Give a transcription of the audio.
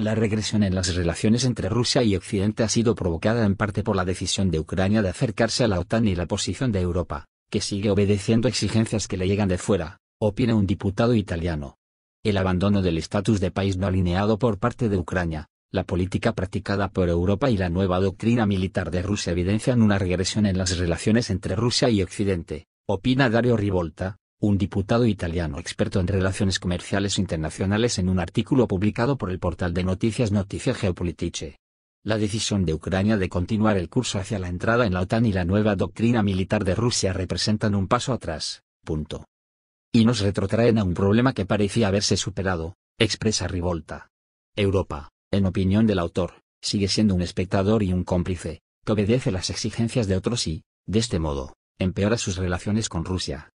La regresión en las relaciones entre Rusia y Occidente ha sido provocada en parte por la decisión de Ucrania de acercarse a la OTAN y la posición de Europa, que sigue obedeciendo exigencias que le llegan de fuera, opina un diputado italiano. El abandono del estatus de país no alineado por parte de Ucrania, la política practicada por Europa y la nueva doctrina militar de Rusia evidencian una regresión en las relaciones entre Rusia y Occidente, opina Dario Rivolta, un diputado italiano experto en relaciones comerciales internacionales en un artículo publicado por el portal de noticias Noticia Geopolitiche. La decisión de Ucrania de continuar el curso hacia la entrada en la OTAN y la nueva doctrina militar de Rusia representan un paso atrás, punto. Y nos retrotraen a un problema que parecía haberse superado, expresa Rivolta. Europa, en opinión del autor, sigue siendo un espectador y un cómplice, que obedece las exigencias de otros y, de este modo, empeora sus relaciones con Rusia.